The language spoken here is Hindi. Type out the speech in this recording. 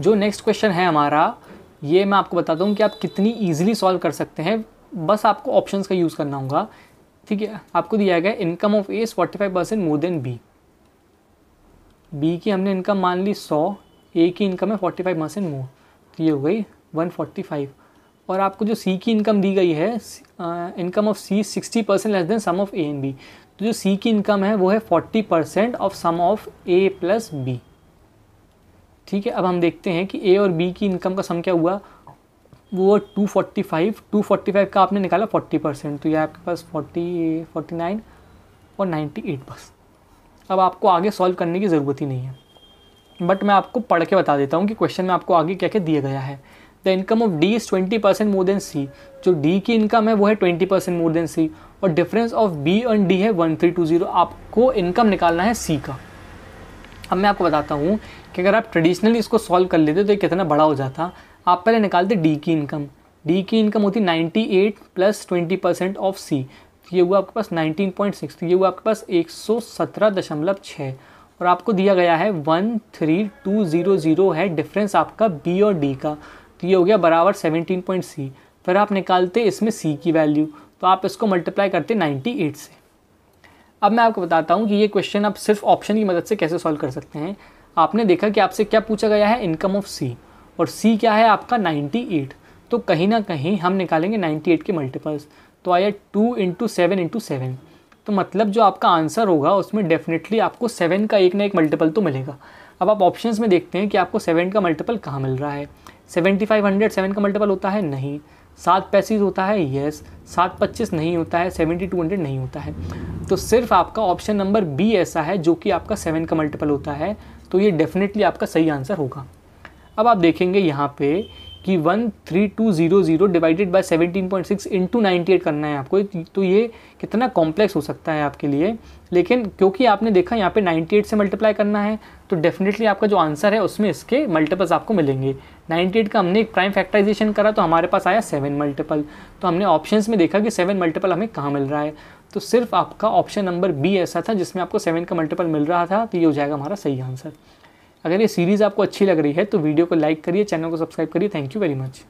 जो नेक्स्ट क्वेश्चन है हमारा ये मैं आपको बताता हूँ कि आप कितनी ईजिली सॉल्व कर सकते हैं बस आपको ऑप्शन का यूज़ करना होगा ठीक है आपको दिया गया income of A is forty five percent more than B B की हमने इनकम मान ली सौ ए की इनकम है फोर्टी फाइव परसेंट मोर तो ये हो गई वन फोर्टी फाइव और आपको जो सी की इनकम दी गई है income of C sixty percent less than sum of A and B तो जो सी की इनकम है वो है forty percent of sum of A plus B ठीक है अब हम देखते हैं कि ए और बी की इनकम का सम क्या हुआ वो two forty five two forty five का आपने निकाला फोर्टी परसेंट तो ये आपके पास फोर्टी फोर्टी नाइन और नाइन्टी एट बस अब आपको आगे सॉल्व करने की ज़रूरत ही नहीं है बट मैं आपको पढ़ के बता देता हूँ कि क्वेश्चन में आपको आगे क्या क्या दिया गया है the income of D is twenty percent more than C जो डी की इनकम है वो है twenty percent more than C और difference of B and D है वन थ्री टू ज़ीरो आपको इनकम निकालना है सी का अब मैं आपको बताता हूँ कि अगर आप ट्रेडिशनली इसको सॉल्व कर लेते तो ये कितना बड़ा हो जाता आप पहले निकालते डी की इनकम डी की इनकम होती 98 प्लस 20 परसेंट ऑफ सी ये हुआ आपके पास 19.6 ये हुआ आपके पास एक दशमलव छः और आपको दिया गया है one three two zero zero है डिफरेंस आपका बी और डी का तो ये हो गया बराबर पॉइंट सी फिर आप निकालते इसमें सी की वैल्यू तो आप इसको मल्टीप्लाई करते नाइन्टी एट से अब मैं आपको बताता हूँ कि ये क्वेश्चन आप सिर्फ ऑप्शन की मदद से कैसे सॉल्व कर सकते हैं आपने देखा कि आपसे क्या पूछा गया है इनकम ऑफ सी और सी क्या है आपका 98 तो कहीं ना कहीं हम निकालेंगे 98 के मल्टीपल्स तो आया two into seven into seven तो मतलब जो आपका आंसर होगा उसमें डेफिनेटली आपको सेवन का एक ना एक मल्टीपल तो मिलेगा अब आप ऑप्शन में देखते हैं कि आपको सेवन का मल्टीपल कहाँ मिल रहा है सेवेंटी फाइव हंड्रेड सेवन का मल्टीपल होता है नहीं सात पैंतीस होता है येस सात पच्चीस नहीं होता है सेवेंटी टू हंड्रेड नहीं होता है तो सिर्फ आपका ऑप्शन नंबर बी ऐसा है जो कि आपका सेवन का मल्टीपल होता है तो ये डेफिनेटली आपका सही आंसर होगा अब आप देखेंगे यहाँ पे कि one three two zero zero divided by seventeen point six into ninety eight करना है आपको तो ये कितना कॉम्प्लेक्स हो सकता है आपके लिए लेकिन क्योंकि आपने देखा यहाँ पे 98 से मल्टीप्लाई करना है तो डेफिनेटली आपका जो आंसर है उसमें इसके मल्टीपल्स आपको मिलेंगे 98 का हमने एक प्राइम फैक्टराइजेशन करा तो हमारे पास आया सेवन मल्टीपल तो हमने ऑप्शन में देखा कि सेवन मल्टीपल हमें कहाँ मिल रहा है तो सिर्फ आपका ऑप्शन नंबर बी ऐसा था जिसमें आपको सेवन का मल्टीपल मिल रहा था तो ये हो जाएगा हमारा सही आंसर अगर ये सीरीज़ आपको अच्छी लग रही है तो वीडियो को लाइक करिए चैनल को सब्सक्राइब करिए थैंक यू वेरी मच